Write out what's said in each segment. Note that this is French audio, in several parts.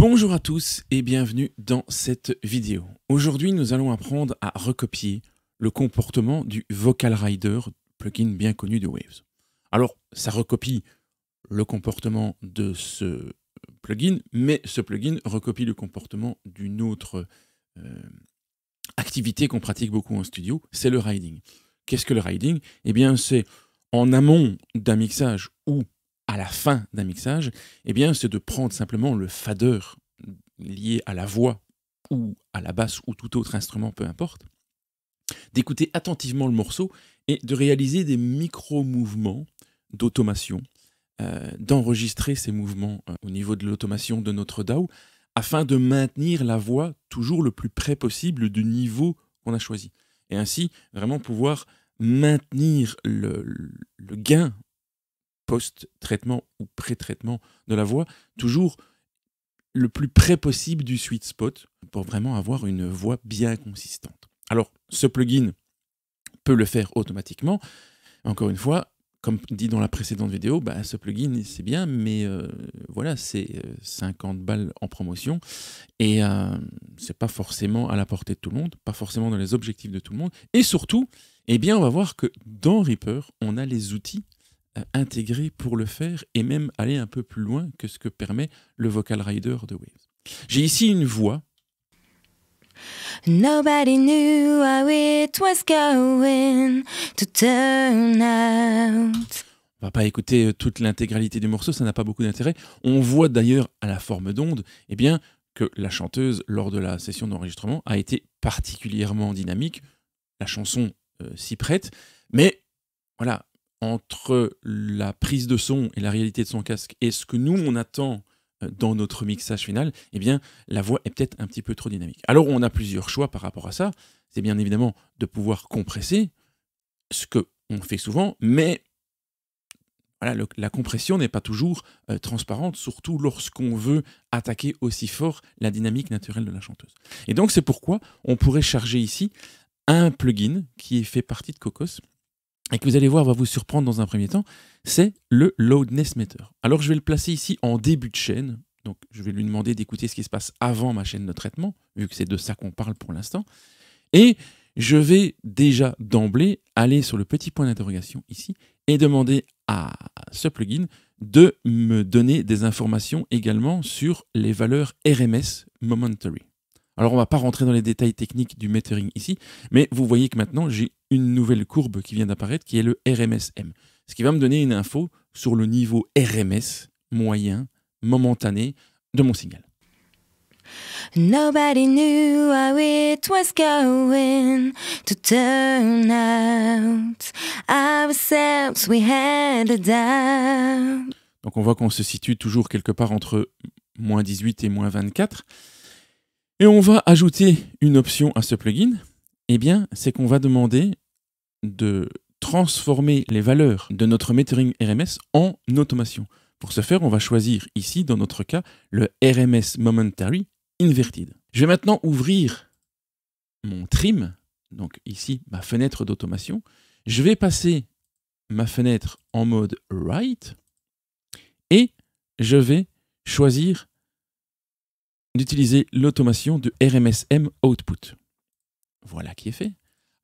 Bonjour à tous et bienvenue dans cette vidéo. Aujourd'hui, nous allons apprendre à recopier le comportement du Vocal Rider, plugin bien connu de Waves. Alors, ça recopie le comportement de ce plugin, mais ce plugin recopie le comportement d'une autre euh, activité qu'on pratique beaucoup en studio, c'est le riding. Qu'est-ce que le riding Eh bien, c'est en amont d'un mixage ou à la fin d'un mixage, eh bien, c'est de prendre simplement le fader lié à la voix ou à la basse ou tout autre instrument, peu importe, d'écouter attentivement le morceau et de réaliser des micro-mouvements d'automation, euh, d'enregistrer ces mouvements euh, au niveau de l'automation de notre DAO afin de maintenir la voix toujours le plus près possible du niveau qu'on a choisi. Et ainsi, vraiment pouvoir maintenir le gain post-traitement ou pré-traitement de la voix, toujours le plus près possible du sweet spot pour vraiment avoir une voix bien consistante. Alors, ce plugin peut le faire automatiquement. Encore une fois, comme dit dans la précédente vidéo, bah, ce plugin c'est bien, mais euh, voilà, c'est 50 euh, balles en promotion et ce euh, c'est pas forcément à la portée de tout le monde, pas forcément dans les objectifs de tout le monde. Et surtout, eh bien, on va voir que dans Reaper, on a les outils euh, intégrer pour le faire et même aller un peu plus loin que ce que permet le vocal rider de Waves. J'ai ici une voix. Nobody knew va pas écouter euh, toute l'intégralité du morceau, ça n'a pas beaucoup d'intérêt. On voit d'ailleurs à la forme d'onde, et eh bien, que la chanteuse, lors de la session d'enregistrement, a été particulièrement dynamique. La chanson euh, s'y prête, mais voilà, entre la prise de son et la réalité de son casque et ce que nous, on attend euh, dans notre mixage final, eh bien, la voix est peut-être un petit peu trop dynamique. Alors, on a plusieurs choix par rapport à ça. C'est bien évidemment de pouvoir compresser, ce que on fait souvent, mais voilà, la compression n'est pas toujours euh, transparente, surtout lorsqu'on veut attaquer aussi fort la dynamique naturelle de la chanteuse. Et donc, c'est pourquoi on pourrait charger ici un plugin qui fait partie de Cocos et que vous allez voir va vous surprendre dans un premier temps, c'est le loudness meter. Alors je vais le placer ici en début de chaîne, donc je vais lui demander d'écouter ce qui se passe avant ma chaîne de traitement, vu que c'est de ça qu'on parle pour l'instant, et je vais déjà d'emblée aller sur le petit point d'interrogation ici et demander à ce plugin de me donner des informations également sur les valeurs RMS momentary. Alors on ne va pas rentrer dans les détails techniques du metering ici, mais vous voyez que maintenant j'ai une nouvelle courbe qui vient d'apparaître qui est le RMSM, ce qui va me donner une info sur le niveau RMS moyen momentané de mon signal. Donc on voit qu'on se situe toujours quelque part entre moins 18 et moins 24. Et on va ajouter une option à ce plugin, eh bien, c'est qu'on va demander de transformer les valeurs de notre metering RMS en automation. Pour ce faire, on va choisir ici, dans notre cas, le RMS Momentary Inverted. Je vais maintenant ouvrir mon trim, donc ici ma fenêtre d'automation. Je vais passer ma fenêtre en mode write et je vais choisir d'utiliser l'automation de RMSM Output. Voilà qui est fait.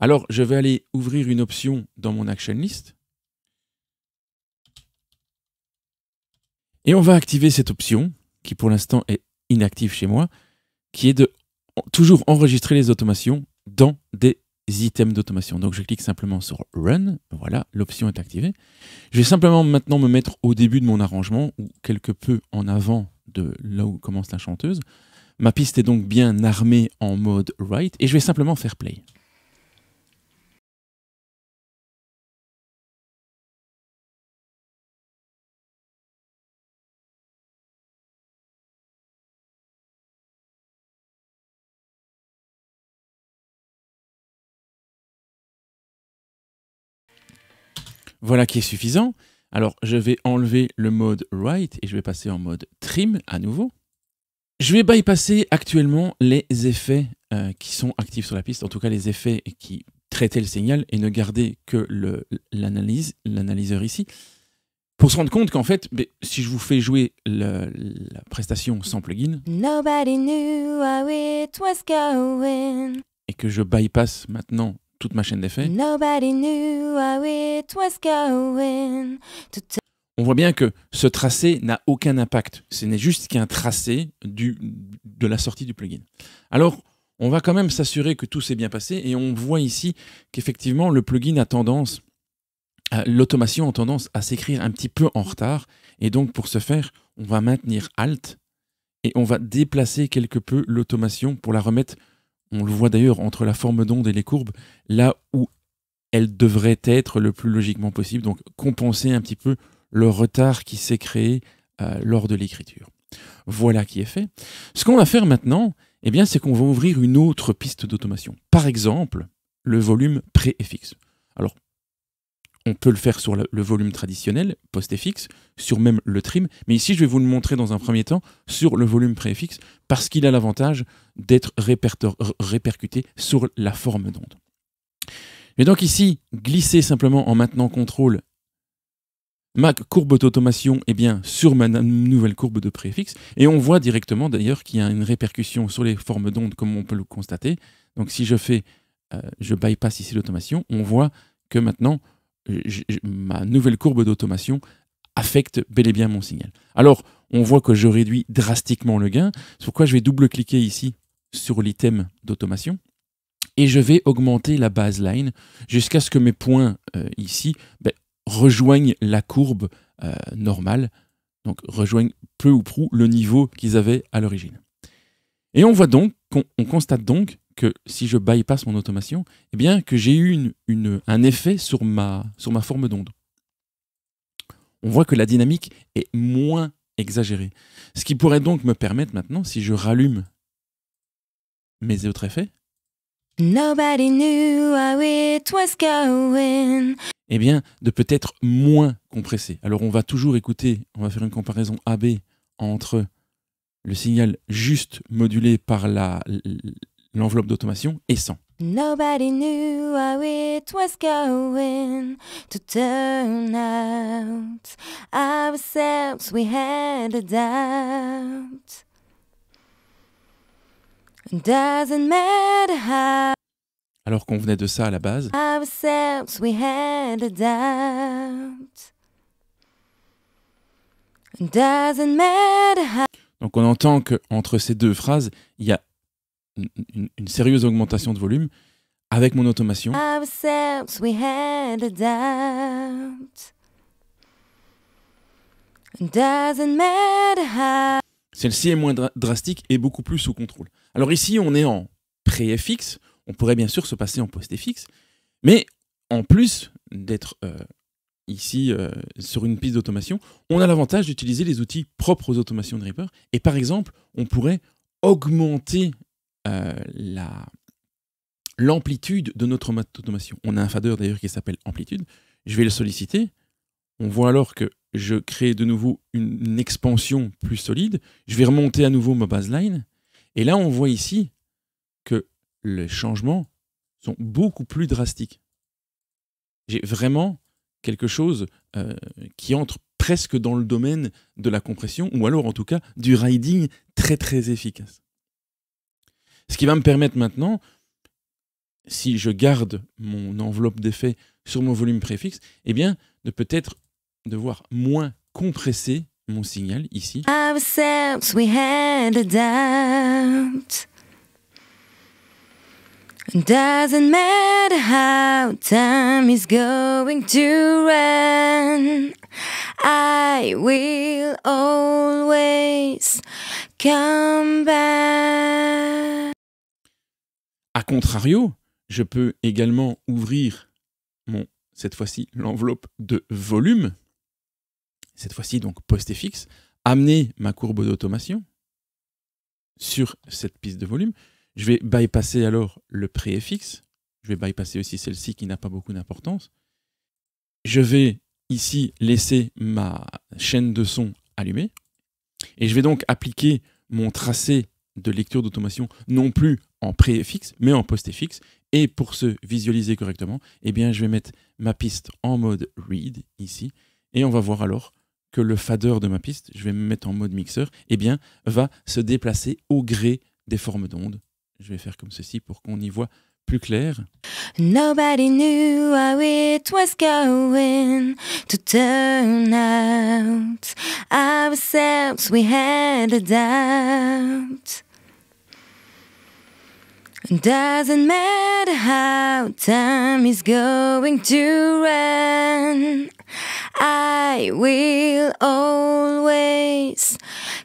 Alors, je vais aller ouvrir une option dans mon action list. Et on va activer cette option, qui pour l'instant est inactive chez moi, qui est de toujours enregistrer les automations dans des items d'automation. Donc je clique simplement sur Run, voilà, l'option est activée. Je vais simplement maintenant me mettre au début de mon arrangement, ou quelque peu en avant de là où commence la chanteuse. Ma piste est donc bien armée en mode right et je vais simplement faire play. Voilà qui est suffisant. Alors, je vais enlever le mode Write et je vais passer en mode Trim à nouveau. Je vais bypasser actuellement les effets euh, qui sont actifs sur la piste, en tout cas les effets qui traitaient le signal et ne garder que l'analyseur ici, pour se rendre compte qu'en fait, si je vous fais jouer la prestation sans plugin, et que je bypasse maintenant toute ma chaîne d'effets. On voit bien que ce tracé n'a aucun impact. Ce n'est juste qu'un tracé du, de la sortie du plugin. Alors, on va quand même s'assurer que tout s'est bien passé et on voit ici qu'effectivement, le plugin a tendance, euh, l'automation a tendance à s'écrire un petit peu en retard. Et donc, pour ce faire, on va maintenir Alt et on va déplacer quelque peu l'automation pour la remettre on le voit d'ailleurs entre la forme d'onde et les courbes, là où elle devrait être le plus logiquement possible, donc compenser un petit peu le retard qui s'est créé euh, lors de l'écriture. Voilà qui est fait. Ce qu'on va faire maintenant, eh bien, c'est qu'on va ouvrir une autre piste d'automation. Par exemple, le volume pré-FX. Alors, on peut le faire sur le, volume traditionnel, post-FX, sur même le trim, mais ici je vais vous le montrer dans un premier temps sur le volume pré parce qu'il a l'avantage d'être répercuté sur la forme d'onde. Et donc ici, glisser simplement en maintenant contrôle ma courbe d'automation eh bien, sur ma nouvelle courbe de préfixe. Et on voit directement d'ailleurs qu'il y a une répercussion sur les formes d'onde comme on peut le constater. Donc si je fais, euh, je bypass ici l'automation, on voit que maintenant ma nouvelle courbe d'automation affecte bel et bien mon signal. Alors, on voit que je réduis drastiquement le gain. C'est pourquoi je vais double-cliquer ici sur l'item d'automation et je vais augmenter la baseline jusqu'à ce que mes points euh, ici ben, rejoignent la courbe euh, normale, donc rejoignent peu ou prou le niveau qu'ils avaient à l'origine. Et on voit donc, qu'on on constate donc que si je bypass mon automation, eh bien que j'ai eu un effet sur ma, sur ma forme d'onde. On voit que la dynamique est moins exagérée. Ce qui pourrait donc me permettre maintenant, si je rallume mes autres effets, Eh bien, de peut-être moins compresser. Alors, on va toujours écouter, on va faire une comparaison AB entre le signal juste modulé par la, l'enveloppe d'automation est 100. Nobody knew how it was going to turn out. Ourselves we had a doubt. Doesn't matter how. Alors qu'on venait de ça à la base. Ourselves we had a doubt. Doesn't matter how. Donc on entend qu'entre ces deux phrases, il y a une, sérieuse augmentation de volume avec mon automation. Celle-ci est moins drastique et beaucoup plus sous contrôle. Alors ici, on est en pré-FX. On pourrait bien sûr se passer en post-FX. Mais en plus d'être euh, ici euh, sur une piste d'automation, on a l'avantage d'utiliser les outils propres aux automations de Reaper. Et par exemple, on pourrait augmenter euh, la l'amplitude de notre mode d'automation. On a un fader d'ailleurs qui s'appelle amplitude. Je vais le solliciter. On voit alors que je crée de nouveau une, expansion plus solide. Je vais remonter à nouveau ma baseline. Et là, on voit ici que les changements sont beaucoup plus drastiques. J'ai vraiment quelque chose euh, qui entre presque dans le domaine de la compression, ou alors en tout cas du riding très très efficace. Ce qui va me permettre maintenant, si je garde mon enveloppe d'effet sur mon volume préfixe, eh bien, de peut-être devoir moins compresser mon signal ici contrario, je peux également ouvrir mon, cette fois-ci l'enveloppe de volume, cette fois-ci donc post et amener ma courbe d'automation sur cette piste de volume. Je vais bypasser alors le pré fixe. Je vais bypasser aussi celle-ci qui n'a pas beaucoup d'importance. Je vais ici laisser ma chaîne de son allumée. Et je vais donc appliquer mon tracé de lecture d'automation non plus en préfixe, mais en postfixe. Et pour se visualiser correctement, eh bien, je vais mettre ma piste en mode read ici. Et on va voir alors que le fader de ma piste, je vais me mettre en mode mixeur, eh bien, va se déplacer au gré des formes d'ondes. Je vais faire comme ceci pour qu'on y voit plus clair. Nobody knew how it was going to turn out. Ourselves we had a doubt. Doesn't matter how time is going to run, I will always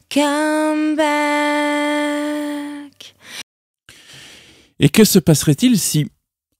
come back. Et que se passerait-il si,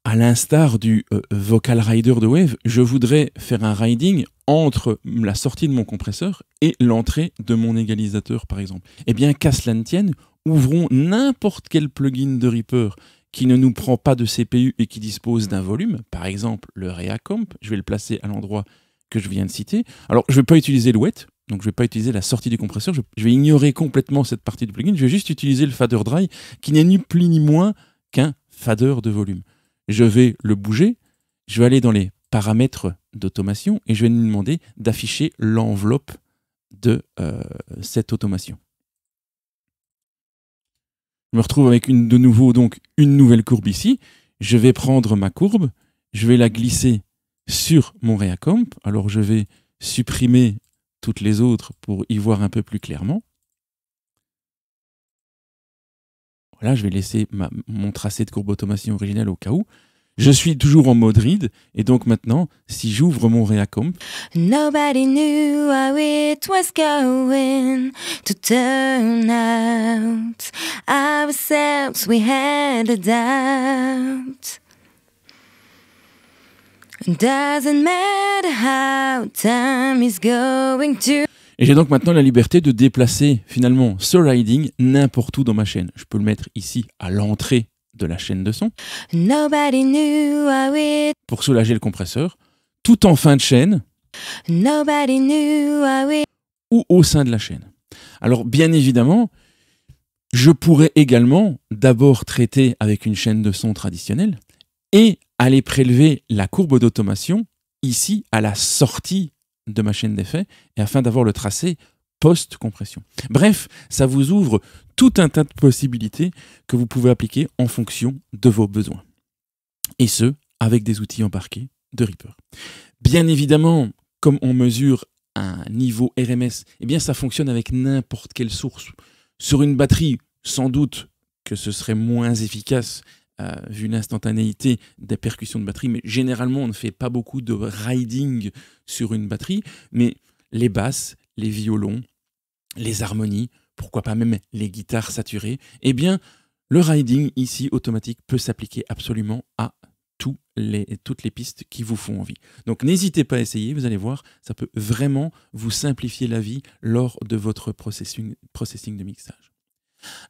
à l'instar du euh, vocal rider de Wave, je voudrais faire un riding entre la sortie de mon compresseur et l'entrée de mon égalisateur, par exemple Eh bien, qu'à cela ne tienne, ouvrons n'importe quel plugin de Reaper qui ne nous prend pas de CPU et qui dispose d'un volume, par exemple le ReaComp, je vais le placer à l'endroit que je viens de citer. Alors, je ne vais pas utiliser le wet, donc je ne vais pas utiliser la sortie du compresseur, je, vais ignorer complètement cette partie du plugin, je vais juste utiliser le fader dry qui n'est ni plus ni moins qu'un fader de volume. Je vais le bouger, je vais aller dans les paramètres d'automation et je vais lui demander d'afficher l'enveloppe de euh, cette automation. Je me retrouve avec une, de nouveau donc une nouvelle courbe ici. Je vais prendre ma courbe, je vais la glisser sur mon réacomp Alors je vais supprimer toutes les autres pour y voir un peu plus clairement. Voilà, je vais laisser mon tracé de courbe automation originelle au cas où. Je suis toujours en mode et donc maintenant, si j'ouvre mon réacomp. Et j'ai donc maintenant la liberté de déplacer finalement ce riding n'importe où dans ma chaîne. Je peux le mettre ici à l'entrée la chaîne de son. Pour soulager le compresseur, tout en fin de chaîne. Ou au sein de la chaîne. Alors bien évidemment, je pourrais également d'abord traiter avec une chaîne de son traditionnelle et aller prélever la courbe d'automation ici à la sortie de ma chaîne d'effet et afin d'avoir le tracé post-compression. Bref, ça vous ouvre tout un tas de possibilités que vous pouvez appliquer en fonction de vos besoins. Et ce, avec des outils embarqués de Reaper. Bien évidemment, comme on mesure un niveau RMS, eh bien ça fonctionne avec n'importe quelle source. Sur une batterie, sans doute que ce serait moins efficace euh, vu l'instantanéité des percussions de batterie, mais généralement on ne fait pas beaucoup de riding sur une batterie, mais les basses, les violons, les harmonies, pourquoi pas même les guitares saturées, eh bien, le riding ici automatique peut s'appliquer absolument à toutes les pistes qui vous font envie. Donc n'hésitez pas à essayer, vous allez voir, ça peut vraiment vous simplifier la vie lors de votre processing, processing de mixage.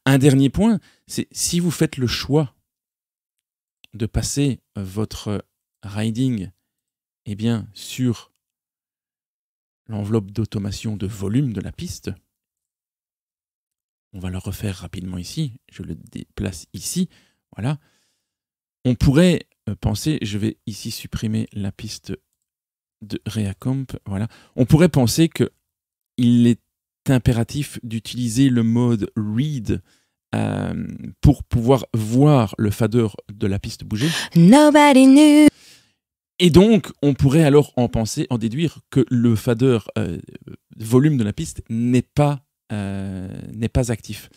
Un dernier point, c'est si vous faites le choix de passer votre riding eh bien, sur l'enveloppe d'automation de volume de la piste, on va le refaire rapidement ici, je le déplace ici, voilà. On pourrait euh, penser, je vais ici supprimer la piste de Reacomp, voilà. On pourrait penser que il est impératif d'utiliser le mode read euh, pour pouvoir voir le fader de la piste bouger. Et donc, on pourrait alors en penser, en déduire que le fader euh, volume de la piste n'est pas euh, n'est pas actif.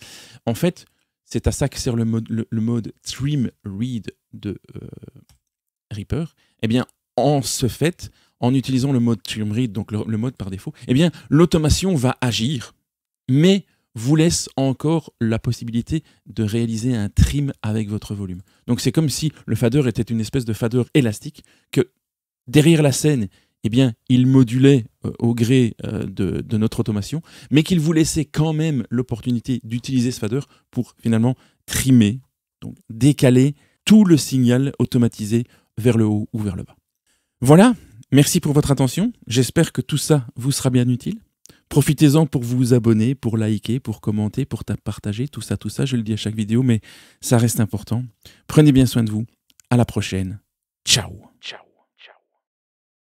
En fait, c'est à ça que sert le mode, trim read de euh, Reaper. Eh bien, en ce fait, en utilisant le mode trim read, donc le, mode par défaut, eh bien, l'automation va agir, mais vous laisse encore la possibilité de réaliser un trim avec votre volume. Donc c'est comme si le fader était une espèce de fader élastique que derrière la scène, eh bien, il modulait euh, au gré euh, de, de, notre automation, mais qu'il vous laissait quand même l'opportunité d'utiliser ce fader pour finalement trimer, donc décaler tout le signal automatisé vers le haut ou vers le bas. Voilà, merci pour votre attention. J'espère que tout ça vous sera bien utile. Profitez-en pour vous abonner, pour liker, pour commenter, pour partager, tout ça, tout ça, je le dis à chaque vidéo, mais ça reste important. Prenez bien soin de vous. À la prochaine. Ciao. Ciao.